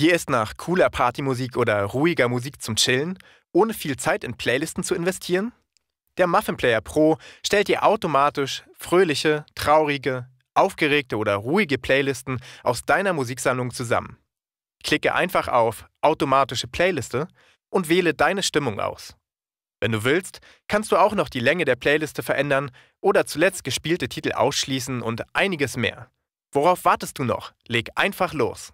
Dir ist nach cooler Partymusik oder ruhiger Musik zum Chillen, ohne viel Zeit in Playlisten zu investieren? Der Muffin Player Pro stellt dir automatisch fröhliche, traurige, aufgeregte oder ruhige Playlisten aus deiner Musiksammlung zusammen. Klicke einfach auf Automatische Playliste und wähle deine Stimmung aus. Wenn du willst, kannst du auch noch die Länge der Playliste verändern oder zuletzt gespielte Titel ausschließen und einiges mehr. Worauf wartest du noch? Leg einfach los.